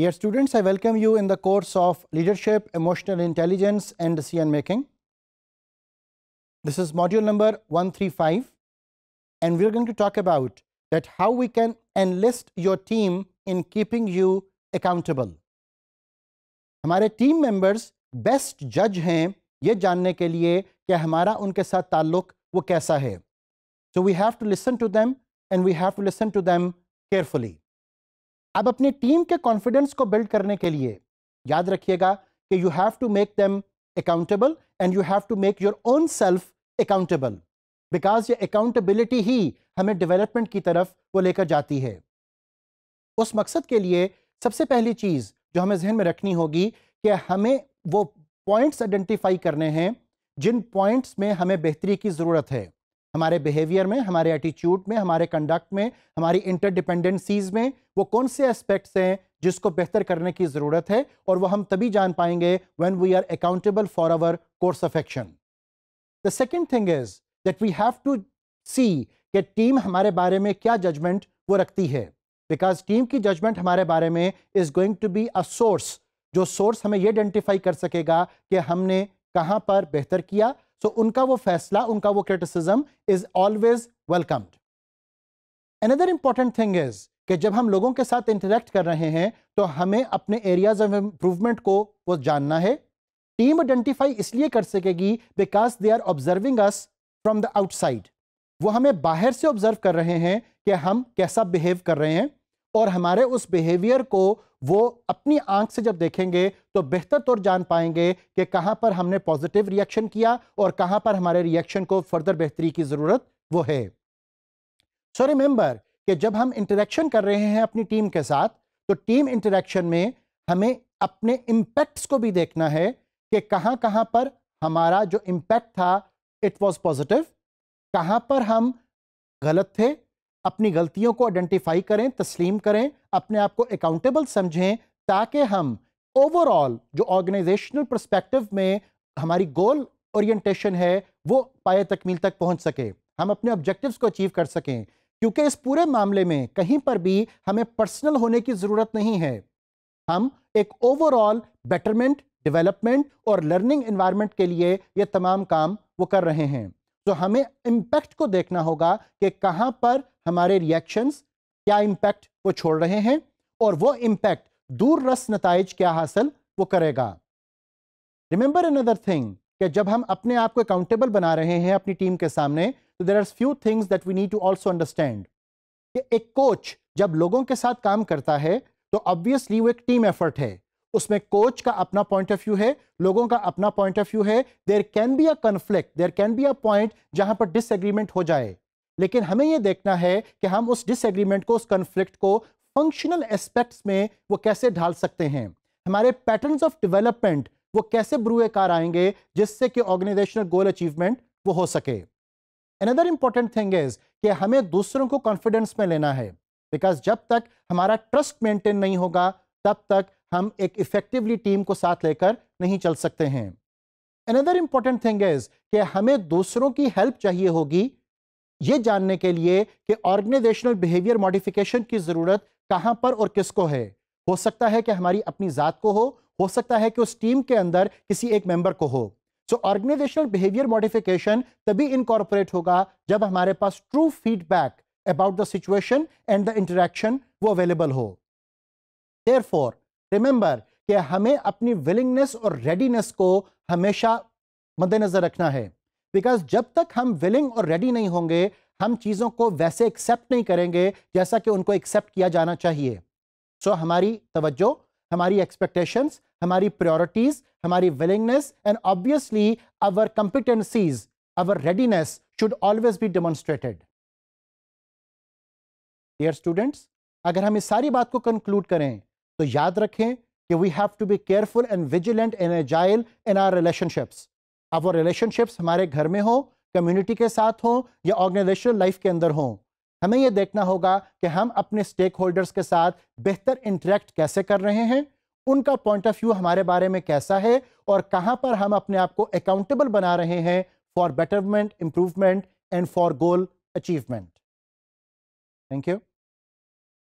Dear students, I welcome you in the course of Leadership, Emotional Intelligence and Decision Making. This is module number 135 and we are going to talk about that how we can enlist your team in keeping you accountable. हमारे team members best जज Ye ये ke liye ki hamara unke saath ताल्लुक wo kaisa hai. So we have to listen to them, and we have to listen to them carefully. अब अपनी team के confidence को build करने के लिए याद रखिएगा कि you have to make them accountable and you have to make your own self accountable because ये अकाउंटेबिलिटी ही हमें डेवलपमेंट की तरफ वो लेकर जाती है उस मकसद के लिए सबसे पहली चीज़ जो हमें जहन में रखनी होगी कि हमें वो पॉइंट्स आइडेंटिफाई करने हैं जिन पॉइंट्स में हमें बेहतरी की ज़रूरत है हमारे बिहेवियर में हमारे एटीट्यूड में हमारे कंडक्ट में हमारी इंटरडिपेंडेंसीज में वो कौन से एस्पेक्ट्स हैं जिसको बेहतर करने की ज़रूरत है और वह हम तभी जान पाएंगे when we are accountable for our course of action the second thing is that we have to see कि टीम हमारे बारे में क्या जजमेंट वो रखती है बिकॉज टीम की जजमेंट हमारे बारे में is going to be a source जो सोर्स हमें ये आइडेंटिफाई कर सकेगा कि हमने कहाँ पर बेहतर किया सो उनका वो फैसला उनका वो criticism is always welcomed another important thing is कि जब हम लोगों के साथ इंटरेक्ट कर रहे हैं तो हमें अपने एरियाज ऑफ इंप्रूवमेंट को वो जानना है टीम आइडेंटिफाई इसलिए कर सकेगी because they are observing us from the outside वो हमें बाहर से ऑब्जर्व कर रहे हैं कि हम कैसा बिहेव कर रहे हैं और हमारे उस बिहेवियर को वो अपनी आंख से जब देखेंगे तो बेहतर तौर जान पाएंगे कि कहाँ पर हमने पॉजिटिव रिएक्शन किया और कहाँ पर हमारे रिएक्शन को फर्दर बेहतरी की ज़रूरत वो है सो रिमेंबर कि जब हम इंटरेक्शन कर रहे हैं अपनी टीम के साथ तो टीम इंटरेक्शन में हमें अपने इम्पैक्ट्स को भी देखना है कि कहाँ कहाँ पर हमारा जो इम्पैक्ट था इट वॉज पॉजिटिव कहाँ पर हम गलत थे अपनी गलतियों को आइडेंटिफाई करें तस्लीम करें अपने आप को अकाउंटेबल समझें ताकि हम ओवरऑल जो ऑर्गेनाइजेशनल परस्पेक्टिव में हमारी गोल ओरिएंटेशन है वो पाए तकमील तक पहुंच सके हम अपने ऑब्जेक्टिव्स को अचीव कर सकें क्योंकि इस पूरे मामले में कहीं पर भी हमें पर्सनल होने की ज़रूरत नहीं है हम एक ओवरऑल बेटरमेंट डेवलपमेंट और लर्निंग इन्वायरमेंट के लिए ये तमाम काम वो कर रहे हैं तो हमें इम्पैक्ट को देखना होगा कि कहाँ पर हमारे रिएक्शंस क्या इम्पैक्ट को छोड़ रहे हैं और वो इम्पैक्ट दूर रस नतज क्या हासिल वो करेगा रिमेंबर अनदर थिंग कि जब हम अपने आप को अकाउंटेबल बना रहे हैं अपनी टीम के सामने तो there are few things that we need to also understand एक कोच जब लोगों के साथ काम करता है तो ऑब्वियसली वो एक टीम एफर्ट है उसमें कोच का अपना पॉइंट ऑफ व्यू है लोगों का अपना पॉइंट ऑफ व्यू है there can be a conflict there can be a point जहां पर डिसएग्रीमेंट हो जाए लेकिन हमें यह देखना है कि हम उस डिसएग्रीमेंट को उस कन्फ्लिक्ट को फंक्शनल एस्पेक्ट्स में वो कैसे ढाल सकते हैं हमारे पैटर्न ऑफ डिवेलपमेंट वो कैसे ब्रूए कार आएंगे जिससे कि ऑर्गेनाइजेशनल गोल अचीवमेंट वो हो सके अनदर इंपॉर्टेंट थिंग इज कि हमें दूसरों को कॉन्फिडेंस में लेना है बिकॉज जब तक हमारा ट्रस्ट मेंटेन नहीं होगा तब तक हम एक इफेक्टिवली टीम को साथ लेकर नहीं चल सकते हैं अनदर इंपॉर्टेंट थिंग इज कि हमें दूसरों की हेल्प चाहिए होगी ये जानने के लिए कि ऑर्गेनाइजेशनल बिहेवियर मॉडिफिकेशन की ज़रूरत कहां पर और किसको है हो सकता है कि हमारी अपनी ज़ात को हो हो सकता है कि उस टीम के अंदर किसी एक मेंबर को हो सो ऑर्गेनाइजेशनल बिहेवियर मॉडिफिकेशन तभी इनकॉर्पोरेट होगा जब हमारे पास true feedback about the situation and the interaction वो अवेलेबल हो देयर रिमेंबर कि हमें अपनी विलिंगनेस और रेडीनेस को हमेशा मद्देनजर रखना है बिकॉज जब तक हम विलिंग और रेडी नहीं होंगे हम चीज़ों को वैसे एक्सेप्ट नहीं करेंगे जैसा कि उनको एक्सेप्ट किया जाना चाहिए सो so, हमारी तवज्जो हमारी एक्सपेक्टेशंस हमारी प्रायोरिटीज हमारी willingness and obviously our competencies our readiness should always be demonstrated dear students अगर हम इस सारी बात को कंक्लूड करें तो याद रखें कि we have to be careful and vigilant and agile in our relationships अब वो रिलेशनशिप्स हमारे घर में हो कम्युनिटी के साथ हो या ऑर्गेनाइजेशनल लाइफ के अंदर हो हमें यह देखना होगा कि हम अपने स्टेक होल्डर्स के साथ बेहतर इंटरेक्ट कैसे कर रहे हैं उनका पॉइंट ऑफ व्यू हमारे बारे में कैसा है और कहाँ पर हम अपने आप को अकाउंटेबल बना रहे हैं for betterment improvement and for goal achievement thank you